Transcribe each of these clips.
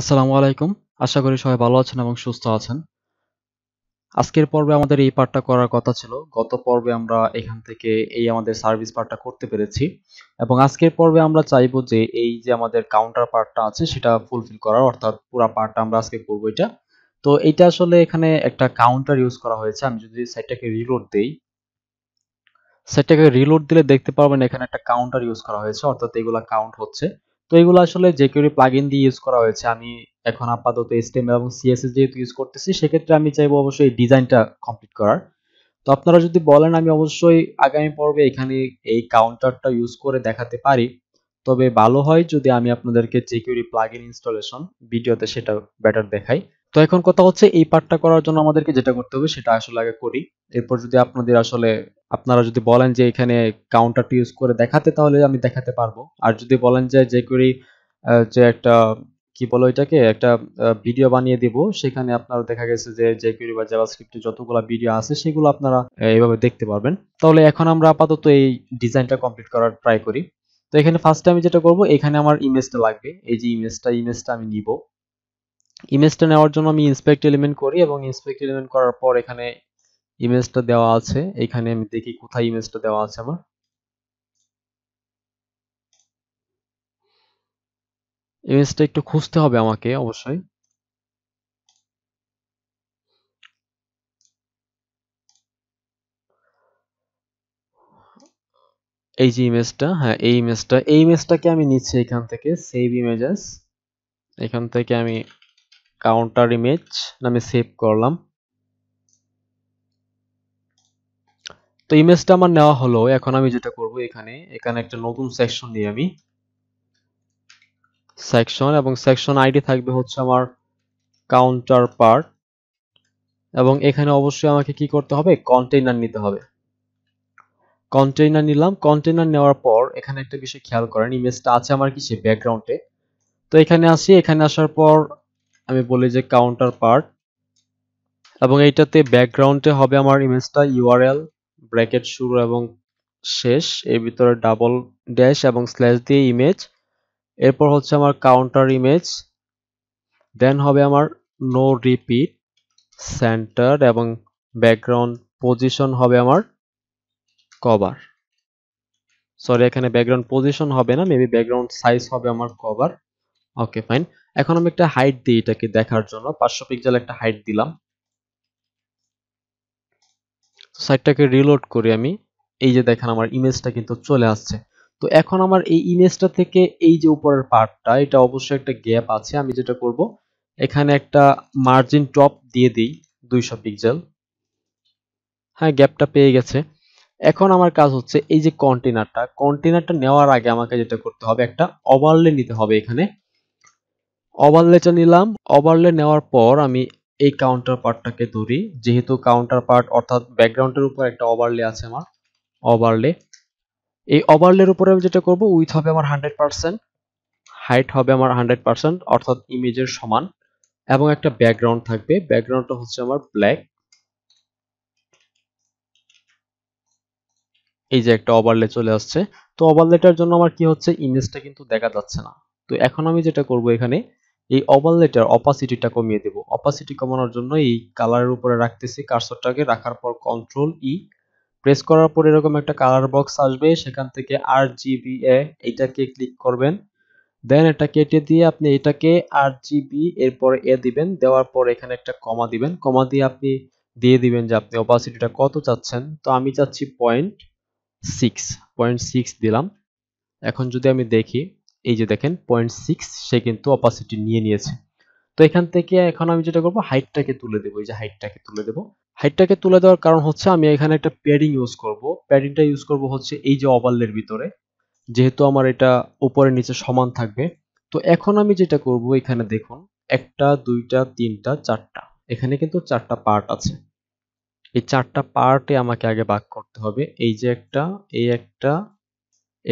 আসসালামু আলাইকুম আশা করি সবাই ভালো আছেন এবং সুস্থ আছেন আজকের পর্বে আমাদের এই পার্টটা করার কথা ছিল গত পর্বে আমরা এখান থেকে এই আমাদের সার্ভিস পার্টটা করতে পেরেছি এবং আজকের পর্বে আমরা চাইবো যে এই যে আমাদের কাউন্টার পার্টটা আছে সেটা ফুলফিল করার অর্থাৎ পুরো পার্টটা আমরা আজকে করবো এটা তো এটা আসলে এখানে একটা কাউন্টার ইউজ করা হয়েছে আমি যদি সাইটটাকে রিলোড দেই সাইটটাকে রিলোড দিলে দেখতে পারবেন এখানে একটা কাউন্টার ইউজ করা হয়েছে অর্থাৎ এগুলা কাউন্ট হচ্ছে তো এগুলো আসলে যে কিউরি প্লাগইন দিয়ে ইউজ করা হয়েছে আমি এখন আপাতত এসটিএম এবং সিএসএস যেহেতু ইউজ করতেছি সেক্ষেত্রে আমি চাইবো অবশ্যই ডিজাইনটা কমপ্লিট করার তো আপনারা যদি বলেন আমি অবশ্যই আগামী পর্বে এখানে এই কাউন্টারটা ইউজ করে দেখাতে পারি তবে ভালো হয় যদি আমি আপনাদেরকে যে প্লাগ প্লাগইন ইনস্টলেশন ভিডিওতে সেটা বেটার দেখাই তো এখন কথা হচ্ছে এই পার্টটা করার জন্য আমাদেরকে যেটা করতে হবে সেটা আসলে আগে করি এরপর যদি আপনাদের আসলে আপনারা যদি বলেন যে এখানে কাউন্টারটা ইউজ করে দেখাতে তাহলে আমি দেখাতে পারবো আর যদি বলেন যে যে করি যে একটা কি বলো এটাকে একটা ভিডিও বানিয়ে দিব সেখানে আপনারা দেখা গেছে যে যে কিউরি বা স্ক্রিপ্টে যতগুলো ভিডিও আছে সেগুলো আপনারা এইভাবে দেখতে পারবেন তাহলে এখন আমরা আপাতত এই ডিজাইনটা কমপ্লিট করার ট্রাই করি তো এখানে ফার্স্টে আমি যেটা করব এখানে আমার ইমেজটা লাগবে এই যে ইমেজটা ইমেজটা আমি নিব ইমেজটা নেওয়ার জন্য আমি ইন্সপেক্ট এলিমেন্ট করি এবং ইন্সপেক্ট এলিমেন্ট করার পর এখানে ইমেজটা দেওয়া আছে এখানে আমি দেখি কোথায় ইমেজটা দেওয়া আছে আমার ইমেজটা একটু খুঁজতে হবে আমাকে অবশ্যই এই যে ইমেজটা হ্যাঁ এই ইমেজটা এই ইমেজটাকে আমি নিচ্ছি এখান থেকে সেভ ইমেজেস এখান থেকে আমি কাউন্টার ইমেজ নামে সেভ করলাম তো ইমেজটা আমার নেওয়া হলো এখন আমি যেটা করব এখানে এখানে একটা নতুন সেকশন নিয়ে আমি সেকশন এবং সেকশন আইডি থাকবে হচ্ছে আমার কাউন্টার পার্ট এবং এখানে অবশ্যই আমাকে কি করতে হবে কন্টেইনার নিতে হবে কন্টেইনার নিলাম কন্টেইনার নেওয়ার পর এখানে একটা বিষয় খেয়াল করেন ইমেজটা আছে আমার কিসে ব্যাকগ্রাউন্ডে তো এখানে আসি এখানে আসার পর আমি বলি যে কাউন্টার পার্ট এবং এইটাতে ব্যাকগ্রাউন্ডে হবে আমার ইমেজটা ইউআরএল ব্র্যাকেট শুরু এবং শেষ এর ভিতরে ডাবল ড্যাশ এবং স্ল্যাশ দিয়ে ইমেজ এরপর হচ্ছে আমার কাউন্টার ইমেজ দেন হবে আমার নো রিপিট সেন্টার এবং ব্যাকগ্রাউন্ড পজিশন হবে আমার কভার সরি এখানে ব্যাকগ্রাউন্ড পজিশন হবে না মেবি ব্যাকগ্রাউন্ড সাইজ হবে আমার কভার ওকে ফাইন এখন আমি একটা হাইট দিই এটাকে দেখার জন্য পাঁচশো পিক্সেল একটা হাইট দিলাম সাইটটাকে রিলোড করি আমি এই যে দেখেন আমার ইমেজটা কিন্তু চলে আসছে তো এখন আমার এই ইমেজটা থেকে এই যে উপরের পার্টটা এটা অবশ্যই একটা গ্যাপ আছে আমি যেটা করব এখানে একটা মার্জিন টপ দিয়ে দিই দুইশো পিক্সেল হ্যাঁ গ্যাপটা পেয়ে গেছে এখন আমার কাজ হচ্ছে এই যে কন্টেনারটা কন্টেনারটা নেওয়ার আগে আমাকে যেটা করতে হবে একটা ওভারলে নিতে হবে এখানে ওভারলেটা নিলাম ওভারলে নেওয়ার পর আমি এই কাউন্টার পার্টটাকে ধরি যেহেতু কাউন্টার পার্ট অর্থাৎ ব্যাকগ্রাউন্ডের উপর একটা ওভারলে আছে আমার ওভারলে এই ওভারলের উপরে আমি যেটা করব উইথ হবে আমার হান্ড্রেড পার্সেন্ট হাইট হবে আমার হান্ড্রেড পার্সেন্ট অর্থাৎ ইমেজের সমান এবং একটা ব্যাকগ্রাউন্ড থাকবে ব্যাকগ্রাউন্ডটা হচ্ছে আমার ব্ল্যাক এই যে একটা ওভারলে চলে আসছে তো ওভারলেটার জন্য আমার কি হচ্ছে ইমেজটা কিন্তু দেখা যাচ্ছে না তো এখন আমি যেটা করব এখানে এই ওভাল লেটার অপাসিটিটা কমিয়ে দেব অপাসিটি কমানোর জন্য এই কালারের উপরে রাখতেছি কার্সরটাকে রাখার পর কন্ট্রোল ই প্রেস করার পর এরকম একটা কালার বক্স আসবে সেখান থেকে আর জিবি এ এটাকে ক্লিক করবেন দেন এটা কেটে দিয়ে আপনি এটাকে আর জিবি এরপরে এ দিবেন দেওয়ার পর এখানে একটা কমা দিবেন কমা দিয়ে আপনি দিয়ে দিবেন যে আপনি অপাসিটিটা কত চাচ্ছেন তো আমি চাচ্ছি পয়েন্ট সিক্স পয়েন্ট সিক্স দিলাম এখন যদি আমি দেখি এই যে দেখেন পয়েন্ট সিক্স সে কিন্তু অপাসিটি নিয়ে নিয়েছে তো এখান থেকে এখন আমি যেটা করবো হাইটটাকে তুলে দেবো এই যে হাইটটাকে তুলে দেবো হাইটটাকে তুলে দেওয়ার কারণ হচ্ছে আমি এখানে একটা প্যাডিং ইউজ করব প্যাডিংটা ইউজ করব হচ্ছে এই যে ওভালের ভিতরে যেহেতু আমার এটা উপরে নিচে সমান থাকবে তো এখন আমি যেটা করব এখানে দেখুন একটা দুইটা তিনটা চারটা এখানে কিন্তু চারটা পার্ট আছে এই চারটা পার্টে আমাকে আগে ভাগ করতে হবে এই যে একটা এই একটা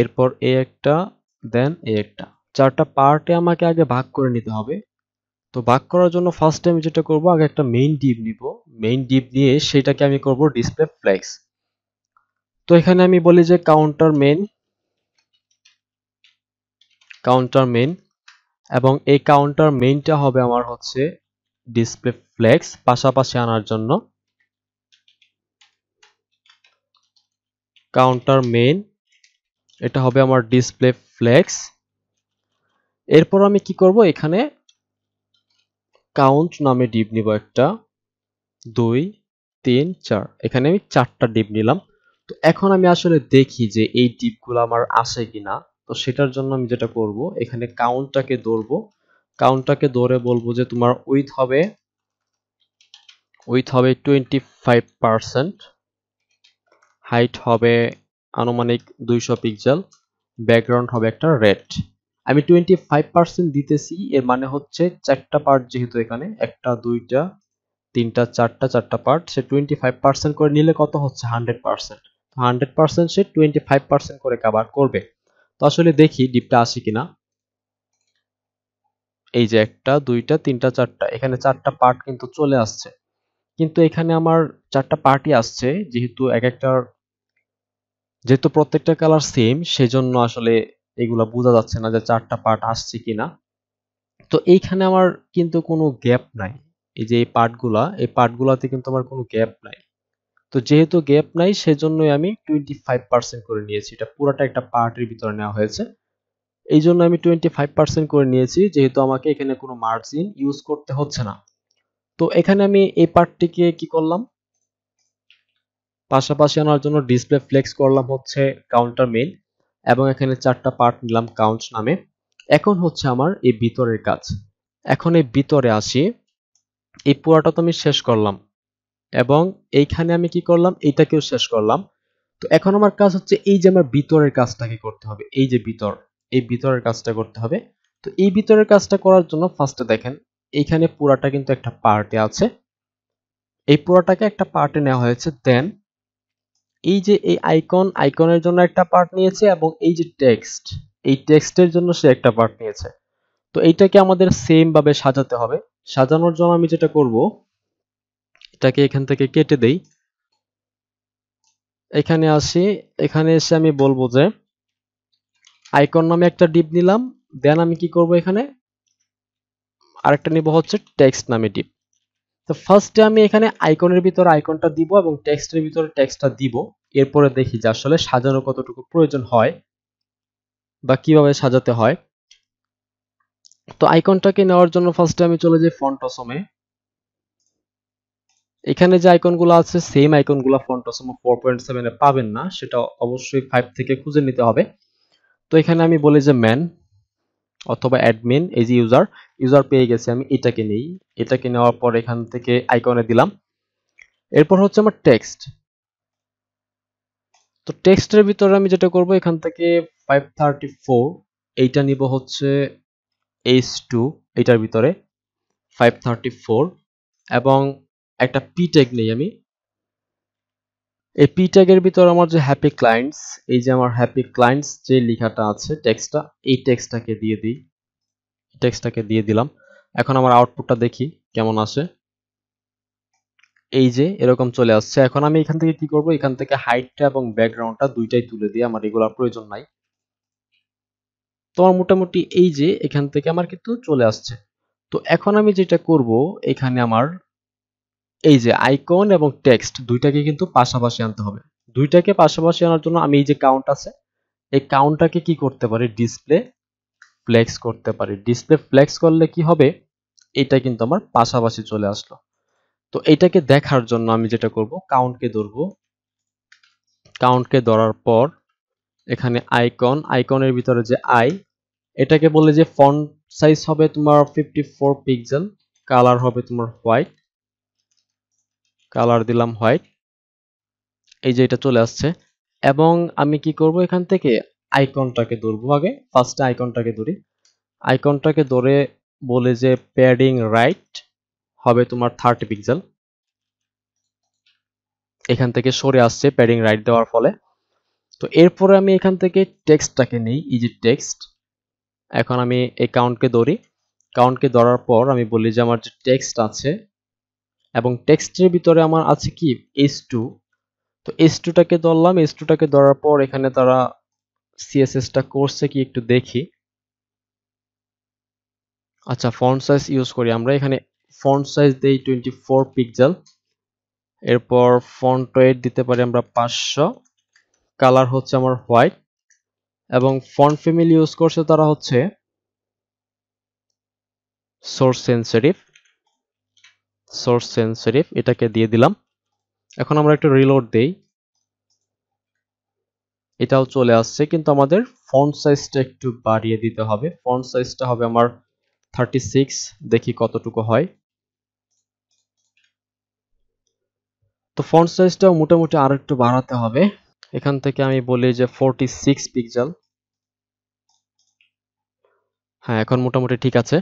এরপর এই একটা দেন এই একটা চারটা পার্টে আমাকে আগে ভাগ করে নিতে হবে তো ভাগ করার জন্য ফার্স্ট আমি যেটা করব আগে একটা মেইন ডিপ নিব মেইন ডিপ নিয়ে সেটাকে আমি করব ডিসপ্লে ফ্লেক্স তো এখানে আমি বলি যে কাউন্টার মেন কাউন্টার মেন এবং এই কাউন্টার মেইনটা হবে আমার হচ্ছে ডিসপ্লে ফ্লেক্স পাশাপাশি আনার জন্য কাউন্টার মেইন এটা হবে আমার ডিসপ্লে ফ্লেক্স এরপর আমি কি করব এখানে কাউন্ট নামে ডিপ নিব একটা দুই তিন চার এখানে আমি চারটা ডিপ নিলাম তো এখন আমি আসলে দেখি যে এই ডিপগুলো আমার আসে কিনা তো সেটার জন্য আমি যেটা করব এখানে কাউন্টটাকে ধরবো কাউন্টটাকে দৌড়ে বলবো যে তোমার উইথ হবে উইথ হবে টোয়েন্টি ফাইভ পারসেন্ট হাইট হবে আনুমানিক দুইশো পিক্সেল ব্যাকগ্রাউন্ড হবে একটা রেড আমি টোয়েন্টি ফাইভ পার্সেন্ট দিতেছি এর মানে হচ্ছে চারটা পার্ট যেহেতু এখানে একটা দুইটা তিনটা চারটা চারটা পার্ট সে টোয়েন্টি ফাইভ পার্সেন্ট করে নিলে কত হচ্ছে হান্ড্রেড পার্সেন্ট হান্ড্রেড পার্সেন্ট সে টোয়েন্টি ফাইভ পার্সেন্ট করে কাবার করবে তো আসলে দেখি ডিপটা আসে কিনা এই যে একটা দুইটা তিনটা চারটা এখানে চারটা পার্ট কিন্তু চলে আসছে কিন্তু এখানে আমার চারটা পার্টি আসছে যেহেতু এক একটার যেহেতু প্রত্যেকটা কালার সেম সেজন্য আসলে এগুলা বোঝা যাচ্ছে না যে চারটা পার্ট আসছে কিনা তো এইখানে আমার কিন্তু কোনো গ্যাপ নাই এই যে এই পার্টগুলা এই পার্টগুলাতে কিন্তু আমার কোনো গ্যাপ নাই তো যেহেতু গ্যাপ নাই সেজন্যই আমি টোয়েন্টি ফাইভ পার্সেন্ট করে নিয়েছি এটা পুরাটা একটা পার্টের ভিতরে নেওয়া হয়েছে এই জন্য আমি টোয়েন্টি ফাইভ পার্সেন্ট করে নিয়েছি যেহেতু আমাকে এখানে কোনো মার্জিন ইউজ করতে হচ্ছে না তো এখানে আমি এই পার্টটিকে কি করলাম পাশাপাশি আনার জন্য ডিসপ্লে ফ্লেক্স করলাম হচ্ছে কাউন্টার মেইন এবং এখানে চারটা পার্ট নিলাম কাউন্ট নামে এখন হচ্ছে আমার এই ভিতরের কাজ এখন এই ভিতরে আসি এই পুরাটা তো আমি শেষ করলাম এবং এইখানে আমি কি করলাম এইটাকেও শেষ করলাম তো এখন আমার কাজ হচ্ছে এই যে আমার ভিতরের কাজটাকে করতে হবে এই যে ভিতর এই ভিতরের কাজটা করতে হবে তো এই ভিতরের কাজটা করার জন্য ফার্স্টে দেখেন এইখানে পুরাটা কিন্তু একটা পার্টে আছে এই পুরাটাকে একটা পার্টে নেওয়া হয়েছে দেন এই যে এই আইকন আইকনের জন্য একটা পার্ট নিয়েছে এবং এই যে টেক্সট এই টেক্সটের জন্য সে একটা পার্ট নিয়েছে তো এইটাকে আমাদের সেম ভাবে সাজাতে হবে সাজানোর জন্য আমি যেটা করব এটাকে এখান থেকে কেটে দেই এখানে আসি এখানে এসে আমি বলবো যে আইকন নামে একটা ডিপ নিলাম দেন আমি কি করব এখানে আরেকটা নিব হচ্ছে টেক্সট নামে ডিপ তো ফার্স্টে আমি এখানে আইকনের ভিতরে আইকনটা দিব এবং টেক্সটের ভিতরে টেক্সটটা দিব এরপরে দেখি যে আসলে সাজানো কতটুকু প্রয়োজন হয় বা কিভাবে সাজাতে হয় তো আইকনটাকে নেওয়ার জন্য ফার্স্টে আমি চলে যাই ফন্ট অসমে এখানে যে আইকনগুলো আছে সেম আইকনগুলো ফন্ট অসম ফোর পয়েন্ট সেভেনে পাবেন না সেটা অবশ্যই ফাইভ থেকে খুঁজে নিতে হবে তো এখানে আমি বলি যে ম্যান অথবা অ্যাডমিন এই যে ইউজার ইউজার পেয়ে গেছে আমি এটাকে নেই এটাকে নেওয়ার পর এখান থেকে আইকনে দিলাম এরপর হচ্ছে আমার টেক্সট তো টেক্সটের ভিতরে আমি যেটা করব এখান থেকে 534 এইটা নিব হচ্ছে H2 এটার ভিতরে 534 এবং একটা পি ট্যাগ নেই আমি এই পি ট্যাগের ভিতর আমার যে হ্যাপি ক্লায়েন্টস এই যে আমার হ্যাপি ক্লায়েন্টস যে লেখাটা আছে টেক্সটটা এই টেক্সটটাকে দিয়ে দিই টেক্সটটাকে দিয়ে দিলাম এখন আমার আউটপুটটা দেখি কেমন আসে এই যে এরকম চলে আসছে এখন আমি এখান থেকে কি করব এখান থেকে হাইটটা এবং ব্যাকগ্রাউন্ডটা দুইটাই তুলে দিয়ে আমার এগুলো প্রয়োজন নাই তোমার মোটামুটি এই যে এখান থেকে আমার কিন্তু চলে আসছে তো এখন আমি যেটা করব এখানে আমার এই যে আইকন এবং টেক্সট দুইটাকে কিন্তু পাশাপাশি আনতে হবে দুইটাকে পাশাপাশি আনার জন্য আমি এই যে কাউন্ট আছে এই কাউন্টটাকে কি করতে পারি ডিসপ্লে ফ্লেক্স করতে পারি ডিসপ্লে ফ্লেক্স করলে কি হবে এটা কিন্তু আমার পাশাপাশি চলে আসলো তো এটাকে দেখার জন্য আমি যেটা করব কাউন্টকে ধরব কাউন্টকে ধরার পর এখানে আইকন আইকনের ভিতরে যে আই এটাকে বলে যে ফন্ট সাইজ হবে তোমার ফিফটি ফোর পিক্সেল কালার হবে তোমার হোয়াইট কালার দিলাম হোয়াইট এই যে এটা চলে আসছে এবং আমি কি করব এখান থেকে আইকনটাকে ধরবো আগে ফার্স্টে আইকনটাকে ধরি আইকনটাকে ধরে বলে যে প্যাডিং রাইট হবে তোমার থার্টি পিক্সেল এখান থেকে সরে আসছে প্যাডিং রাইট দেওয়ার ফলে তো এরপরে আমি এখান থেকে টেক্সটটাকে নিই ইজি টেক্সট এখন আমি এই কাউন্টকে ধরি কাউন্টকে ধরার পর আমি বলি যে আমার যে টেক্সট আছে এবং টেক্সটের ভিতরে আমার আছে কি এস টু তো এস টুটাকে ধরলাম এস টুটাকে ধরার পর এখানে তারা সিএসএসটা করছে কি একটু দেখি আচ্ছা ফন্ট সাইজ ইউজ করি আমরা এখানে ফন্ট সাইজ দেই টোয়েন্টি ফোর পিকজাল এরপর ফন্ট ওয়েট দিতে পারি আমরা পাঁচশো কালার হচ্ছে আমার হোয়াইট এবং ফন্ট ফ্যামিলি ইউজ করছে তারা হচ্ছে সোর্স সেন্সিটিভ সোর্স সেন্সিটিভ এটাকে দিয়ে দিলাম এখন আমরা একটু রিলোড দেই এটাও চলে আসছে কিন্তু আমাদের ফন্ট সাইজটা একটু বাড়িয়ে দিতে হবে ফন্ট সাইজটা হবে আমার 36 দেখি কতটুকু হয় তো ফন্ট সাইজটাও মোটামুটি আর একটু বাড়াতে হবে এখান থেকে আমি বলি যে ফোরটি সিক্স পিকজাল হ্যাঁ এখন মোটামুটি ঠিক আছে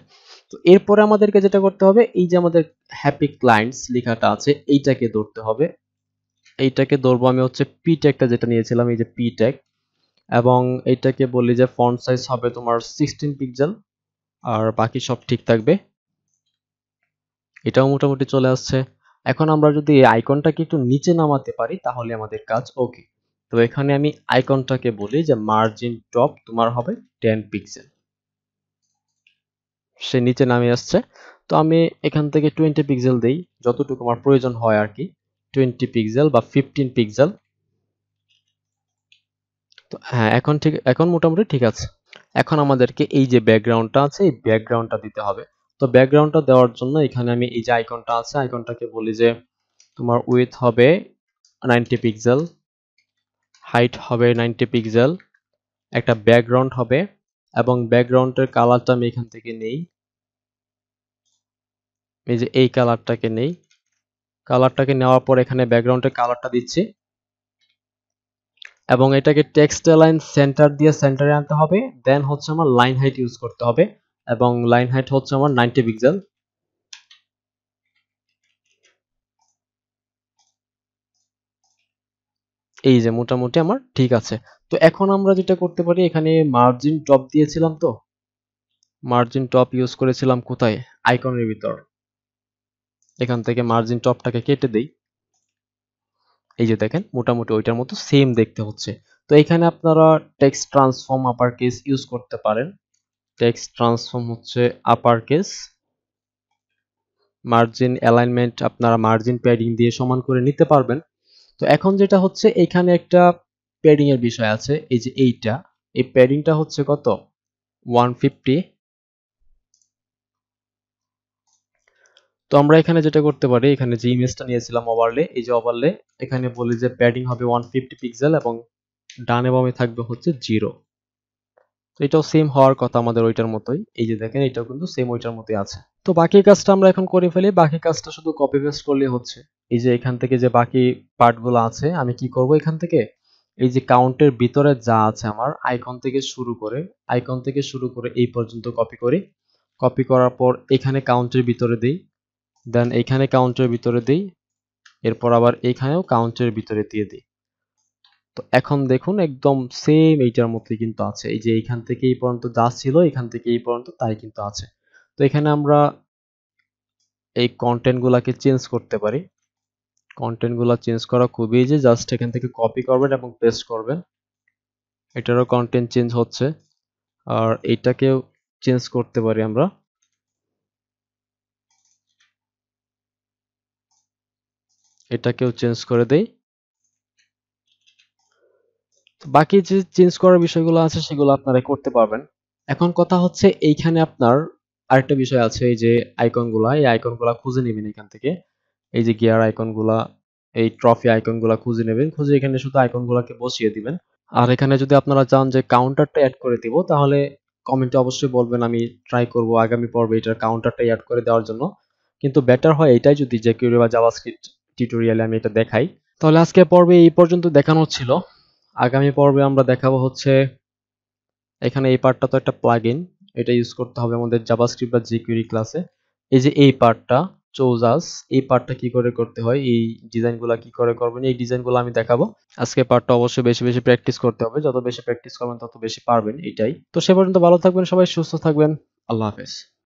তো এরপরে আমাদেরকে যেটা করতে হবে এই যে আমাদের হ্যাপি ক্লায়েন্টস লেখাটা আছে এইটাকে ধরতে হবে এইটাকে ধরবো আমি হচ্ছে পি ট্যাগটা যেটা নিয়েছিলাম এই যে পি ট্যাগ এবং এইটাকে বলি যে ফন্ট সাইজ হবে তোমার সিক্সটিন পিক্সেল আর বাকি সব ঠিক থাকবে এটাও মোটামুটি চলে আসছে এখন আমরা যদি এই আইকনটাকে একটু নিচে নামাতে পারি তাহলে আমাদের কাজ ওকে তো এখানে আমি আইকনটাকে বলি যে মার্জিন টপ তোমার হবে টেন পিক্সেল সে নিচে নামে আসছে তো আমি এখান থেকে টোয়েন্টি পিক্সেল দেই যতটুকু আমার প্রয়োজন হয় আর কি টোয়েন্টি পিক্সেল বা ফিফটিন পিক্সেল তো হ্যাঁ এখন ঠিক এখন মোটামুটি ঠিক আছে এখন আমাদেরকে এই যে ব্যাকগ্রাউন্ডটা আছে এই ব্যাকগ্রাউন্ডটা দিতে হবে তো ব্যাকগ্রাউন্ডটা দেওয়ার জন্য এখানে আমি এই যে আইকনটা আছে আইকনটাকে বলি যে তোমার উইথ হবে নাইনটি পিক্সেল হাইট হবে নাইনটি পিক্সেল একটা ব্যাকগ্রাউন্ড হবে এবং ব্যাকগ্রাউন্ডের কালারটা আমি এখান থেকে নেই এই যে এই কালারটাকে নেই কালারটাকে নেওয়ার পর এখানে ব্যাকগ্রাউন্ডের কালারটা দিচ্ছি এবং এটাকে টেক্সট লাইন সেন্টার দিয়ে সেন্টারে আনতে হবে দেন হচ্ছে আমার লাইন হাইট ইউজ করতে হবে এবং লাইন হাইট হচ্ছে আমার নাইনটি পিক্সেল এই যে মোটামুটি আমার ঠিক আছে তো এখন আমরা যেটা করতে পারি এখানে মার্জিন টপ দিয়েছিলাম তো মার্জিন টপ ইউজ করেছিলাম কোথায় আইকনের ভিতর এখান থেকে মার্জিন টপটাকে কেটে দেই এই যে দেখেন মোটামুটি ওইটার মতো সেম দেখতে হচ্ছে তো এখানে আপনারা text transform upper case use করতে পারেন টেক্সট ট্রান্সফর্ম হচ্ছে আপার কেস মার্জিন অ্যালাইনমেন্ট আপনারা মার্জিন প্যাডিং দিয়ে সমান করে নিতে পারবেন তো এখন যেটা হচ্ছে এখানে একটা প্যাডিং এর বিষয় আছে এই যে এইটা এই প্যাডিংটা হচ্ছে কত 150 তো আমরা এখানে যেটা করতে পারি এখানে যে ইমেজটা নিয়েছিলাম ওভারলে এই যে ওভারলে এখানে বলি যে প্যাডিং হবে 150 পিক্সেল এবং ডান বামে থাকবে হচ্ছে জিরো তো এটাও সেম হওয়ার কথা আমাদের ওইটার মতোই এই যে দেখেন এটাও কিন্তু সেম ওইটার মতোই আছে তো বাকি কাজটা আমরা এখন করে ফেলি বাকি কাজটা শুধু কপি পেস্ট করলে হচ্ছে এই যে এখান থেকে যে বাকি পার্টগুলো আছে আমি কি করব এখান থেকে এই যে কাউন্টের ভিতরে যা আছে আমার আইকন থেকে শুরু করে আইকন থেকে শুরু করে এই পর্যন্ত কপি করি কপি করার পর এখানে কাউন্টের ভিতরে দিই দেন এখানে কাউন্টের ভিতরে দিই এরপর আবার এখানেও কাউন্টের ভিতরে দিয়ে দিই তো এখন দেখুন একদম সেম এইটার মতোই কিন্তু আছে এই যে এইখান থেকে এই পর্যন্ত যা ছিল এখান থেকে এই পর্যন্ত তাই কিন্তু আছে তো এখানে আমরা এই কন্টেন্টগুলাকে চেঞ্জ করতে পারি কন্টেন্টগুলো চেঞ্জ করা খুবই যে জাস্ট এখান থেকে কপি করবেন এবং পেস্ট করবেন এটারও কন্টেন্ট চেঞ্জ হচ্ছে আর এইটাকেও চেঞ্জ করতে পারি আমরা এটাকেও চেঞ্জ করে দেই বাকি যে চেঞ্জ করার বিষয়গুলো আছে সেগুলো আপনারা করতে পারবেন এখন কথা হচ্ছে এইখানে আপনার আরেকটা বিষয় আছে এই যে আইকনগুলা এই আইকনগুলা খুঁজে নেবেন এখান থেকে এই যে গিয়ার আইকনগুলা এই ট্রফি আইকনগুলা খুঁজে নেবেন খুঁজে এখানে শুধু আইকনগুলাকে বসিয়ে দিবেন আর এখানে যদি আপনারা চান যে কাউন্টারটা অ্যাড করে দিব তাহলে কমেন্টে অবশ্যই বলবেন আমি ট্রাই করব আগামী পর্বে এটার কাউন্টারটা অ্যাড করে দেওয়ার জন্য কিন্তু বেটার হয় এটাই যদি যে কিউরি বা জাভাস্ক্রিপ্ট টিউটোরিয়ালে আমি এটা দেখাই তাহলে আজকে পর্বে এই পর্যন্ত দেখানো ছিল আগামী পর্বে আমরা দেখাবো হচ্ছে এখানে এই পার্টটা তো একটা প্লাগ এটা ইউজ করতে হবে আমাদের জাভাস্ক্রিপ্ট বা জিকুইরি ক্লাসে এই যে এই পার্টটা চৌজাস এই পার্টটা কি করে করতে হয় এই ডিজাইনগুলো কি করে করবেন এই ডিজাইনগুলো আমি দেখাবো আজকে পার্টটা অবশ্যই বেশি বেশি প্র্যাকটিস করতে হবে যত বেশি প্র্যাকটিস করবেন তত বেশি পারবেন এটাই তো সে পর্যন্ত ভালো থাকবেন সবাই সুস্থ থাকবেন আল্লাহ হাফেজ